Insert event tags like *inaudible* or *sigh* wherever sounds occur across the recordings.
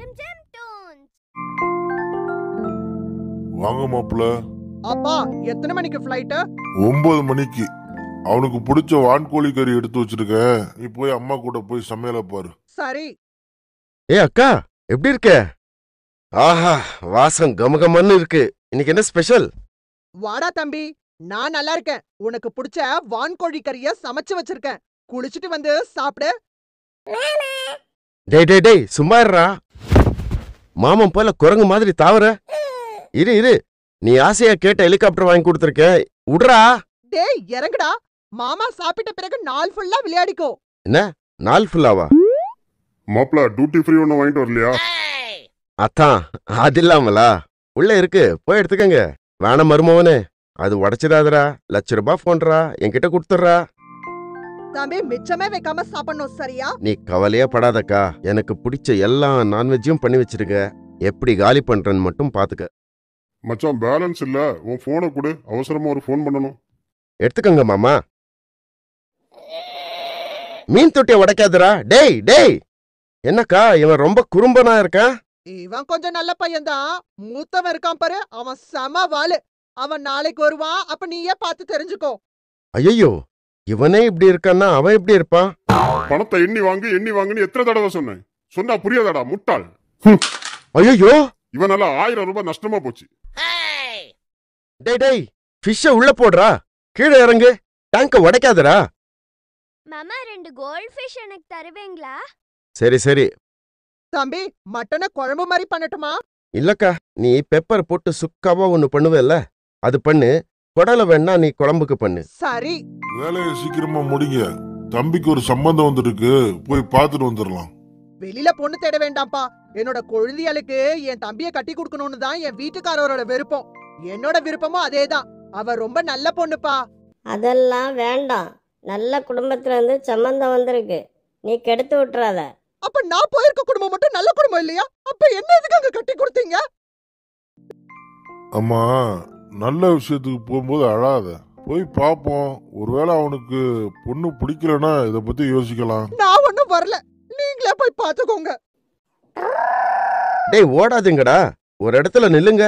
Gym gym tunes வாங்க மாப்பிள அப்பா எத்தனை மணிக்கு ஃப்ளைட் ஒன்பது மணிக்கு அவனுக்கு பிடிச்ச வான்கோழி கறி எடுத்து வச்சிருக்கேன் நீ போய் அம்மா கூட போய் சமையல பாரு சரி ஏ அக்கா எப்படி இருக்க ஆஹா வாசம் கமகமன்னு இருக்கு இன்னைக்கு என்ன ஸ்பெஷல் வாடா தம்பி நான் நல்லா இருக்கேன் உனக்கு பிடிச்ச வான்கோழி கறிய சமைச்சு வச்சிருக்கேன் குளிச்சிட்டு வந்து சாப்பிடு டேய் டேய் டேய் சும்மா இருடா மாமன் போல குரங்கு மாதிரி தாவர இரு இரு நீ ஆசையா கேட்ட ஹெலிகாப்டர் வாங்கி கொடுத்துருக்க உடுறா டேய் இறங்குடா மாமா சாப்பிட்ட பிறகு நாள் ஃபுல்லா விளையாடிக்கோ என்ன நாள் ஃபுல்லாவா மாப்ள டியூட்டி ஃப்ரீ ஒன்று வாங்கிட்டு வரலையா அத்தான் அது இல்லாமலா உள்ள இருக்கு போய் எடுத்துக்கங்க வேணாம் மருமவனே அது உடச்சிடாதரா லட்ச ரூபாய் போன்றா என்கிட்ட கொடுத்துட்றா தம்பி மிச்சமே வைக்காம சாப்பிடணும் சரியா நீ கவலையே படாதக்கா எனக்கு பிடிச்ச எல்லா நான்வெஜ்ஜும் பண்ணி வச்சிருக்க எப்படி காலி பண்றேன்னு மட்டும் பாத்துக்க மச்சான் பேலன்ஸ் இல்ல உன் போனை கொடு அவசரமா ஒரு ஃபோன் பண்ணணும் எடுத்துக்கங்க மாமா மீன் தொட்டிய உடைக்காதரா டேய் டேய் என்னக்கா இவன் ரொம்ப குறும்பனா இருக்கான் இவன் கொஞ்சம் நல்ல பையன்தான் மூத்தவன் இருக்கான் பாரு அவன் செம வாளு அவன் நாளைக்கு வருவான் அப்ப நீயே பார்த்து தெரிஞ்சுக்கோ ஐயோ இவனே இப்படி இருக்கான்னா அவன் எப்படி இருப்பான் பணத்தை எண்ணி வாங்கி எண்ணி வாங்குன்னு எத்தனை தடவை சொன்னேன் சொன்னா புரியாதடா முட்டாள் ஐயோ இவனால ஆயிரம் ரூபாய் நஷ்டமா போச்சு டேய் டேய் ஃபிஷ்ஷ உள்ள போடுறா கீழே இறங்கு டேங்க உடைக்காதடா மாமா ரெண்டு கோல்ட் ஃபிஷ் எனக்கு தருவீங்களா சரி சரி தம்பி மட்டன குழம்பு மாதிரி பண்ணட்டுமா இல்லக்கா நீ பெப்பர் போட்டு சுக்காவா ஒன்னு பண்ணுவேல்ல அது பண்ணு குடலை வேணா நீ குழம்புக்கு பண்ணு சரி வேலையை சீக்கிரமா முடிங்க தம்பிக்கு ஒரு சம்பந்தம் வந்துருக்கு போய் பார்த்துட்டு வந்துடலாம் வெளியில பொண்ணு தேட வேண்டாம்ப்பா என்னோட கொழுந்தியலுக்கு என் தம்பியை கட்டி கொடுக்கணும்னு தான் என் வீட்டுக்காரரோட விருப்பம் என்னோட விருப்பமும் அதேதான் அவ ரொம்ப நல்ல பொண்ணுப்பா அதெல்லாம் வேண்டாம் நல்ல குடும்பத்துல இருந்து சம்பந்தம் வந்திருக்கு நீ கெடுத்து விட்டுறாத அப்ப நான் போயிருக்க குடும்பம் மட்டும் நல்ல குடும்பம் இல்லையா அப்ப என்ன இதுக்கு அங்க கட்டி கொடுத்தீங்க அம்மா நல்ல விஷயத்துக்கு போகும்போது அழாத போய் பார்ப்போம் ஒருவேளை அவனுக்கு பொண்ணு பிடிக்கலனா இதை பத்தி யோசிக்கலாம் நான் ஒண்ணும் வரல நீங்களே போய் பார்த்துக்கோங்க டேய் ஓடாதுங்கடா ஒரு இடத்துல நில்லுங்க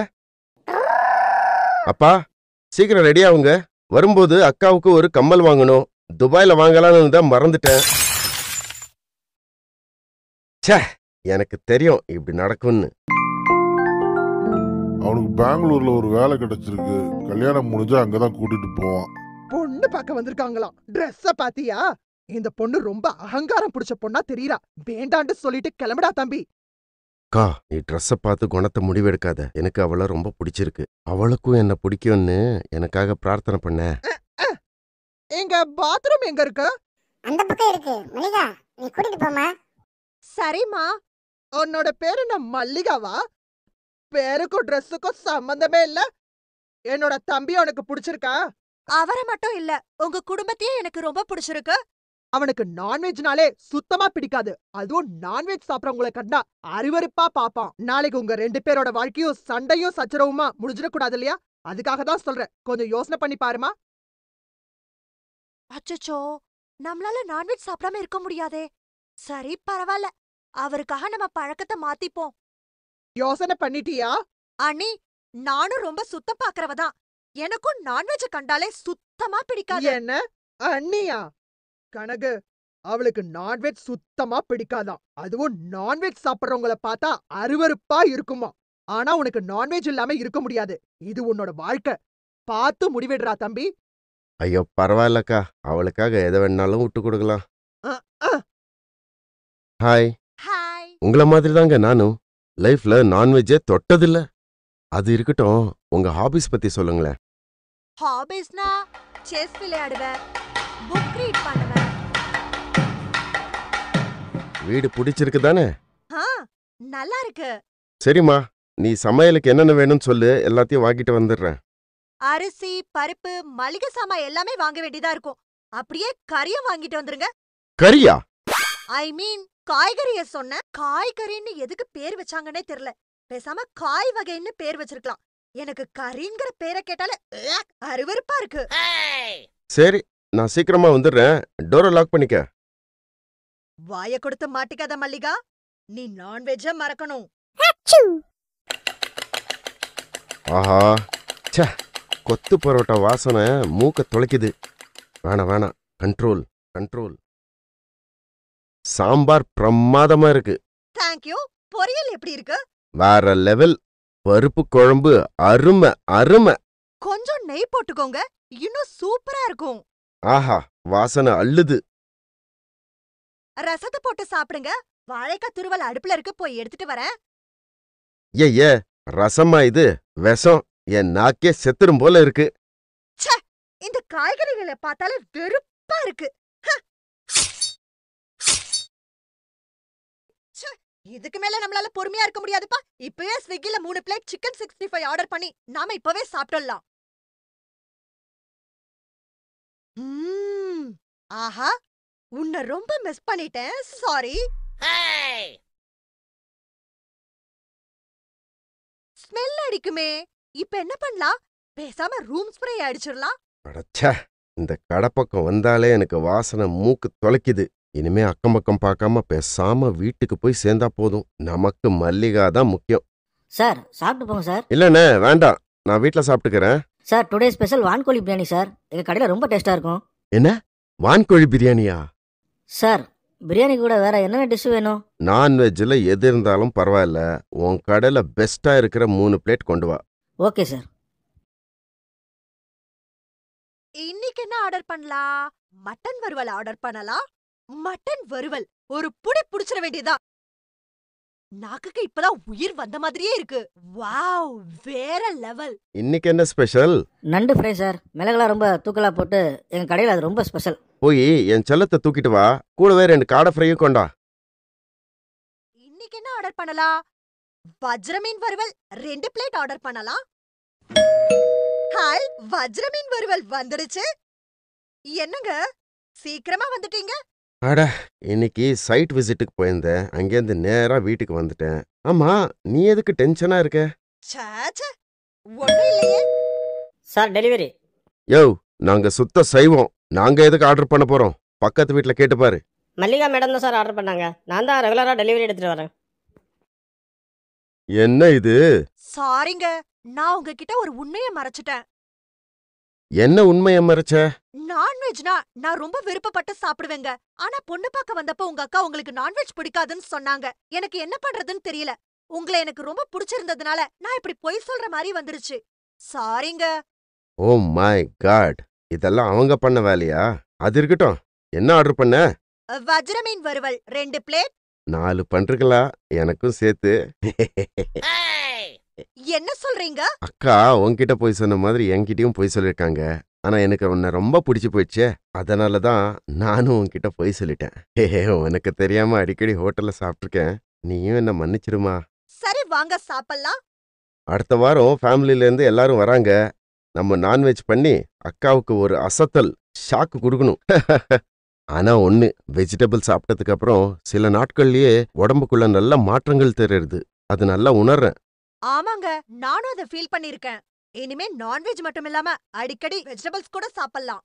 அப்பா சீக்கிரம் ரெடி ஆகுங்க வரும்போது அக்காவுக்கு ஒரு கம்மல் வாங்கணும் துபாயில் வாங்கலாம்னு தான் மறந்துட்டேன் சே எனக்கு தெரியும் இப்படி நடக்கும்னு அவனுக்கு பெங்களூர்ல ஒரு வேலை கிடைச்சிருக்கு கல்யாணம் முடிஞ்சு அங்கதான் கூட்டிட்டு போவான் பொண்ணு பார்க்க வந்திருக்காங்களாம் ட்ரெஸ்ஸ பாத்தியா இந்த பொண்ணு ரொம்ப அகங்காரம் பிடிச்ச பொண்ணா தெரியறா வேண்டான்னு சொல்லிட்டு கிளம்புடா தம்பி அக்கா நீ ட்ரெஸ்ஸை பார்த்து குணத்தை முடிவெடுக்காத எனக்கு அவளை ரொம்ப பிடிச்சிருக்கு அவளுக்கும் என்ன பிடிக்கும்னு எனக்காக பிரார்த்தனை பண்ண எங்க பாத்ரூம் எங்க இருக்கு அந்த பக்கம் இருக்கு மல்லிகா நீ கூட்டிட்டு போமா சரிம்மா உன்னோட பேர் என்ன மல்லிகாவா பேருக்கும் ட்ரெஸ்ஸுக்கும் சம்பந்தமே இல்ல என்னோட தம்பி உனக்கு பிடிச்சிருக்கா அவரை மட்டும் இல்ல உங்க குடும்பத்தையே எனக்கு ரொம்ப பிடிச்சிருக்கு அவனுக்கு நான்வெஜ்னாலே சுத்தமா பிடிக்காது அதுவும் நான்வெஜ் சாப்பிடறவங்கள கண்டா அறிவறுப்பா பாப்பான் நாளைக்கு உங்க ரெண்டு பேரோட வாழ்க்கையும் சண்டையும் சச்சரவுமா முடிஞ்சிடக்கூடாது இல்லையா அதுக்காக தான் சொல்றேன் கொஞ்சம் யோசனை பண்ணி பாருமா அச்சச்சோ நம்மளால நான்வெஜ் சாப்பிடாம இருக்க முடியாதே சரி பரவாயில்ல அவருக்காக நம்ம பழக்கத்தை மாத்திப்போம் யோசனை பண்ணிட்டியா அண்ணி நானும் ரொம்ப சுத்தம் பாக்குறவ தான் எனக்கும் நான்வெஜ் கண்டாலே சுத்தமா பிடிக்காது என்ன அண்ணியா கனகு அவளுக்கு நான்வெஜ் சுத்தமா பிடிக்காதாம் அதுவும் நான்வெஜ் சாப்பிடுறவங்கள பார்த்தா அருவருப்பா இருக்குமா ஆனா உனக்கு நான்வெஜ் இல்லாம இருக்க முடியாது இது உன்னோட வாழ்க்கை பார்த்து முடிவிடுறா தம்பி ஐயோ பரவாயில்லக்கா அவளுக்காக எதை வேணாலும் விட்டு கொடுக்கலாம் ஹாய் ஹாய் உங்களை மாதிரி தாங்க நானும் லைஃப்ல நான்வெஜ்ஜே தொட்டதில்ல அது இருக்கட்டும் உங்க ஹாபிஸ் பத்தி சொல்லுங்களேன் ஹாபிஸ்னா செஸ் விளையாடுவேன் புக் ரீட் பண்ணுவேன் வீடு பிடிச்சிருக்கு தானே ஆ நல்லா இருக்கு சரிம்மா நீ சமையலுக்கு என்னென்ன வேணும்னு சொல்லு எல்லாத்தையும் வாங்கிட்டு வந்துடுறேன் அரிசி பருப்பு மளிகை சாமான் எல்லாமே வாங்க வேண்டியதா இருக்கும் அப்படியே கறியும் வாங்கிட்டு வந்துருங்க கறியா ஐ மீன் காய்கறிய சொன்ன காய்கறின்னு எதுக்கு பேர் வச்சாங்கன்னே தெரியல பேசாம காய் வகைன்னு பேர் வச்சிருக்கலாம் எனக்கு கறிங்கிற பேரை கேட்டாலே அருவருப்பா இருக்கு சரி நான் சீக்கிரமா வந்துடுறேன் டோரை லாக் பண்ணிக்க வாய கொடுத்து மாட்டிக்காத மல்லிகா நீ நான்வெஜ்ஜ மறக்கணும் ஆஹா சே கொத்து பரோட்டா வாசனை மூக்க தொலைக்குது வேணாம் வேணாம் கண்ட்ரோல் கண்ட்ரோல் சாம்பார் பிரமாதமா இருக்கு தேங்க்யூ பொரியல் எப்படி இருக்கு வேற லெவல் பருப்பு குழம்பு அருமை அருமை கொஞ்சம் நெய் போட்டுக்கோங்க இன்னும் சூப்பரா இருக்கும் ஆஹா வாசனை அள்ளுது ரசத்தை போட்டு சாப்பிடுங்க வாழைக்காய் துருவல் அடுப்புல இருக்கு போய் எடுத்துட்டு வரேன் ஏ ரசமா இது விஷம் என் நாக்கே செத்துரும் போல இருக்கு இந்த காய்கறிகளை பார்த்தாலே வெறுப்பா இருக்கு இதுக்கு மேல நம்மளால பொறுமையா இருக்க முடியாதுப்பா இப்பவே ஸ்விக்கில மூணு plate chicken sixty five order பண்ணி நாம இப்பவே சாப்பிட்டுடலாம் ஆஹா உன்னை ரொம்ப மிஸ் பண்ணிட்டேன் சாரி ஸ்மெல் அடிக்குமே இப்ப என்ன பண்ணலாம் பேசாம ரூம் ஸ்ப்ரே அடிச்சிடலாம் இந்த கடப்பக்கம் வந்தாலே எனக்கு வாசனை மூக்கு தொலைக்குது இனிமே அக்கம் பக்கம் பார்க்காம பேசாம வீட்டுக்கு போய் சேர்ந்தா போதும் நமக்கு மல்லிகா தான் முக்கியம் சார் சாப்பிட்டு போங்க சார் இல்லண்ணே வேண்டாம் நான் வீட்டில் சாப்பிட்டுக்கிறேன் சார் டுடே ஸ்பெஷல் வான்கோழி பிரியாணி சார் எங்கள் கடையில் ரொம்ப டேஸ்ட்டாக இருக்கும் என்ன வான்கோழி பிரியாணியா சார் பிரியாணி கூட வேற என்னென்ன டிஷ் வேணும் நான்வெஜ்ல எது இருந்தாலும் பரவாயில்ல உன் கடையில பெஸ்டா இருக்கிற மூணு பிளேட் கொண்டு வா ஓகே சார் இன்னைக்கு என்ன ஆர்டர் பண்ணலாம் மட்டன் வறுவல் ஆர்டர் பண்ணலாம் மட்டன் வறுவல் ஒரு புடி புடிச்சிட வேண்டியதா நாக்குக்கு இப்பதான் உயிர் வந்த மாதிரியே இருக்கு. வாவ், வேற லெவல். இன்னைக்கு என்ன ஸ்பெஷல் நண்டு ஃப்ரை சார் மிளகுலாம் ரொம்ப தூக்கலா போட்டு எங்க கடையில் அது ரொம்ப ஸ்பெஷல் போய் என் செல்லத்தை தூக்கிட்டு வா கூடவே ரெண்டு காடை ஃப்ரையும் கொண்டா இன்னைக்கு என்ன ஆர்டர் பண்ணலாம்? வஜ்ரமீன் மீன் வறுவல் ரெண்டு பிளேட் ஆர்டர் பண்ணலாம். ஹாய், வஜ்ர மீன் வறுவல் வந்துடுச்சு. என்னங்க சீக்கிரமா வந்துட்டீங்க அட இன்னைக்கு சைட் விசிட்டுக்கு போயிருந்தேன் அங்கேருந்து நேரா வீட்டுக்கு வந்துட்டேன் ஆமா நீ எதுக்கு டென்ஷனா இருக்க சார் டெலிவரி யோ நாங்க சுத்த சைவம் நாங்க எதுக்கு ஆர்டர் பண்ண போறோம் பக்கத்து வீட்டுல கேட்டு பாரு மல்லிகா மேடம் தான் சார் ஆர்டர் பண்ணாங்க நான் தான் ரெகுலரா டெலிவரி எடுத்துட்டு வரேன் என்ன இது சாரிங்க நான் உங்ககிட்ட ஒரு உண்மையை மறைச்சிட்டேன் என்ன உண்மை மறைச்ச நான்வெஜ்னா நான் ரொம்ப விருப்பப்பட்டு சாப்பிடுவேங்க ஆனா பொண்ணு பார்க்க வந்தப்ப உங்க அக்கா உங்களுக்கு நான்வெஜ் பிடிக்காதுன்னு சொன்னாங்க எனக்கு என்ன பண்றதுன்னு தெரியல உங்களை எனக்கு ரொம்ப பிடிச்சிருந்ததுனால நான் இப்படி பொய் சொல்ற மாதிரி வந்துருச்சு சாரிங்க ஓ மை காட் இதெல்லாம் அவங்க பண்ண வேலையா அது இருக்கட்டும் என்ன ஆர்டர் பண்ண வஜ்ரமீன் வறுவல் ரெண்டு பிளேட் நாலு பண்றீங்களா எனக்கும் சேர்த்து *laughs* என்ன சொல்றீங்க அக்கா உன்கிட்ட போய் சொன்ன மாதிரி என்கிட்டயும் போய் சொல்லிருக்காங்க ஆனா எனக்கு உன்னை ரொம்ப பிடிச்சு போயிடுச்சே அதனால தான் நானும் உன்கிட்ட போய் சொல்லிட்டேன் ஏ உனக்கு தெரியாம அடிக்கடி ஹோட்டல்ல சாப்பிட்டுருக்கேன் நீயும் என்ன மன்னிச்சிருமா சரி வாங்க சாப்பிடலாம் அடுத்த வாரம் ஃபேமிலில இருந்து எல்லாரும் வராங்க நம்ம நான்வெஜ் பண்ணி அக்காவுக்கு ஒரு அசத்தல் ஷாக்கு கொடுக்கணும் *laughs* ஆனா ஒண்ணு வெஜிடபிள் சாப்பிட்டதுக்கு அப்புறம் சில நாட்கள்லயே உடம்புக்குள்ள நல்ல மாற்றங்கள் தெரியுது அது நல்லா உணர்றேன் ஆமாங்க, நானும் அத ஃபீல் பண்ணிருக்கேன். இனிமே நான்வெஜ் மட்டும் இல்லாம அடிக்கடி வெஜிடபிள்ஸ் கூட சாப்பிடலாம்.